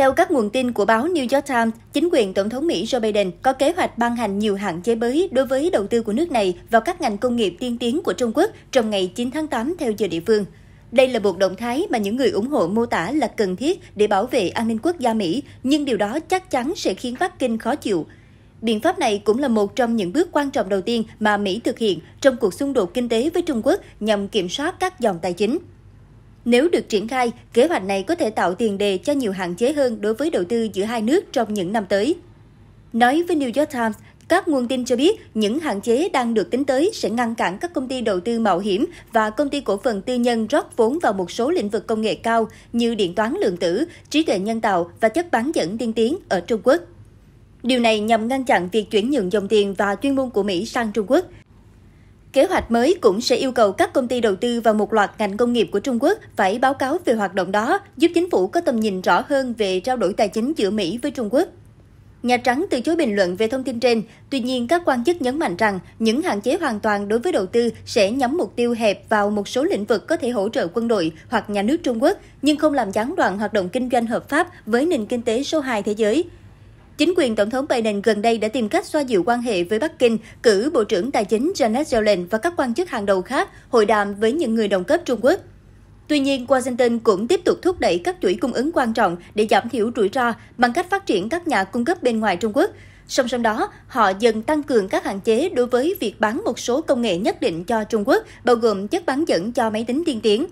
Theo các nguồn tin của báo New York Times, chính quyền Tổng thống Mỹ Joe Biden có kế hoạch ban hành nhiều hạn chế mới đối với đầu tư của nước này vào các ngành công nghiệp tiên tiến của Trung Quốc trong ngày 9 tháng 8 theo giờ địa phương. Đây là một động thái mà những người ủng hộ mô tả là cần thiết để bảo vệ an ninh quốc gia Mỹ, nhưng điều đó chắc chắn sẽ khiến Bắc Kinh khó chịu. Biện pháp này cũng là một trong những bước quan trọng đầu tiên mà Mỹ thực hiện trong cuộc xung đột kinh tế với Trung Quốc nhằm kiểm soát các dòng tài chính. Nếu được triển khai, kế hoạch này có thể tạo tiền đề cho nhiều hạn chế hơn đối với đầu tư giữa hai nước trong những năm tới. Nói với New York Times, các nguồn tin cho biết những hạn chế đang được tính tới sẽ ngăn cản các công ty đầu tư mạo hiểm và công ty cổ phần tư nhân rót vốn vào một số lĩnh vực công nghệ cao như điện toán lượng tử, trí tuệ nhân tạo và chất bán dẫn tiên tiến ở Trung Quốc. Điều này nhằm ngăn chặn việc chuyển nhượng dòng tiền và chuyên môn của Mỹ sang Trung Quốc – Kế hoạch mới cũng sẽ yêu cầu các công ty đầu tư vào một loạt ngành công nghiệp của Trung Quốc phải báo cáo về hoạt động đó, giúp chính phủ có tầm nhìn rõ hơn về trao đổi tài chính giữa Mỹ với Trung Quốc. Nhà Trắng từ chối bình luận về thông tin trên, tuy nhiên các quan chức nhấn mạnh rằng những hạn chế hoàn toàn đối với đầu tư sẽ nhắm mục tiêu hẹp vào một số lĩnh vực có thể hỗ trợ quân đội hoặc nhà nước Trung Quốc, nhưng không làm gián đoạn hoạt động kinh doanh hợp pháp với nền kinh tế số 2 thế giới – Chính quyền Tổng thống Biden gần đây đã tìm cách xoa dịu quan hệ với Bắc Kinh, cử Bộ trưởng Tài chính Janet Yellen và các quan chức hàng đầu khác hội đàm với những người đồng cấp Trung Quốc. Tuy nhiên, Washington cũng tiếp tục thúc đẩy các chuỗi cung ứng quan trọng để giảm thiểu rủi ro bằng cách phát triển các nhà cung cấp bên ngoài Trung Quốc. Song song đó, họ dần tăng cường các hạn chế đối với việc bán một số công nghệ nhất định cho Trung Quốc, bao gồm chất bán dẫn cho máy tính tiên tiến.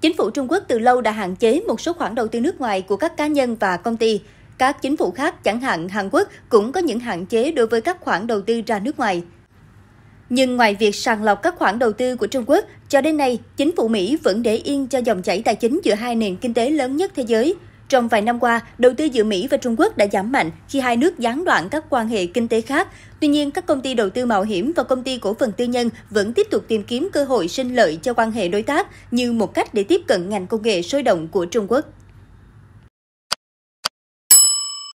Chính phủ Trung Quốc từ lâu đã hạn chế một số khoản đầu tư nước ngoài của các cá nhân và công ty. Các chính phủ khác, chẳng hạn Hàn Quốc, cũng có những hạn chế đối với các khoản đầu tư ra nước ngoài. Nhưng ngoài việc sàng lọc các khoản đầu tư của Trung Quốc, cho đến nay, chính phủ Mỹ vẫn để yên cho dòng chảy tài chính giữa hai nền kinh tế lớn nhất thế giới. Trong vài năm qua, đầu tư giữa Mỹ và Trung Quốc đã giảm mạnh khi hai nước gián đoạn các quan hệ kinh tế khác. Tuy nhiên, các công ty đầu tư mạo hiểm và công ty cổ phần tư nhân vẫn tiếp tục tìm kiếm cơ hội sinh lợi cho quan hệ đối tác như một cách để tiếp cận ngành công nghệ sôi động của Trung Quốc.